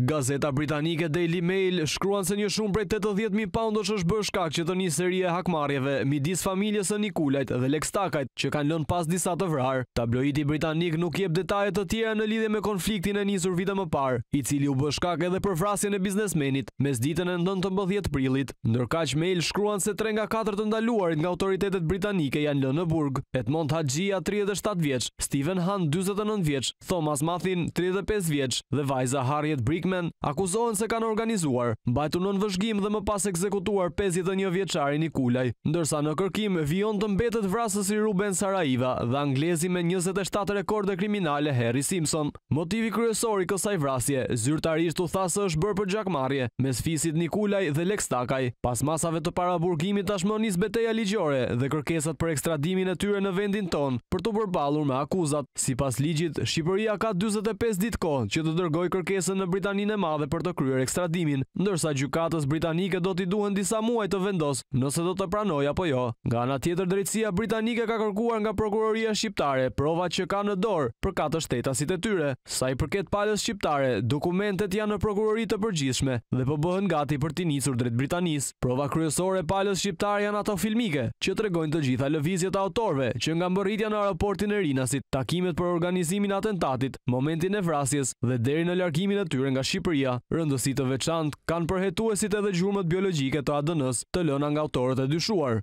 Gazeta Britanike Daily Mail shkruan se një shumë prej 80.000 poundësh është bërë shkak që të një seri e hakmarrjeve midis familjes e Nikulajt dhe Lekstakajt që kanë lënë pas disa të vrarë. Tabloidi britanik nuk jep detajet të tjera në lidhje me konfliktin e nisur vite më parë, i cili u bë shkak edhe për vrasjen e biznesmenit mes ditën e 19 prillit. Ndërkaq Mail shkruan se 3 nga 4 të ndaluarit nga autoritetet britanike janë lënë në burg. Edmond Hadjia 37 vjeç, Stephen Hunt 49 vjeç, Thomas Mathin 35 vjeç dhe vajza Harriet Brick akuzohen se kanë organizuar, bajtu në në dhe më pas ekzekutuar 51 vjeqari një ndërsa në kërkim vion të mbetet vrasës i Ruben Saraiva dhe anglezi me 27 rekorde kriminale Harry Simpson. Motivi kryesori kësaj vrasje, zyrtarishtu thasë është bërë për gjakmarje, mes fisit Nikulaj dhe Lekstakaj, pas masave të paraburgimit tashmë njës beteja ligjore dhe kërkesat për ekstradimin e tyre në vendin ton për të përbalur me akuzat. Si pas ligjit, Shqipëria ka 25 dit kohë që të dërgoj kërkesën në Britaninë e Madhe për të kryer ekstradimin, ndërsa gjykatës britanike do t'i duhen disa muaj të vendos nëse do të pranoj apo jo. Nga ana tjetër, drejtësia britanike ka kërkuar nga prokuroria shqiptare prova që ka në dorë për katër shtetasit e tyre. Sa i përket palës shqiptare, dokumentet janë në prokurori të përgjithshme dhe po bëhen gati për t'i nisur drejt Britanisë. Prova kryesore palës shqiptare janë ato filmike që tregojnë të gjitha lëvizjet e autorëve që nga mbërritja në aeroportin e Rinasit, takimet për organizimin e atentatit, momentin e vrasjes dhe deri në largimin e tyre nga Shqipëria, rëndësit të veçant kanë përhetuesit edhe gjurëmët biologike të ADN-ës të lëna nga autorët e dyshuar.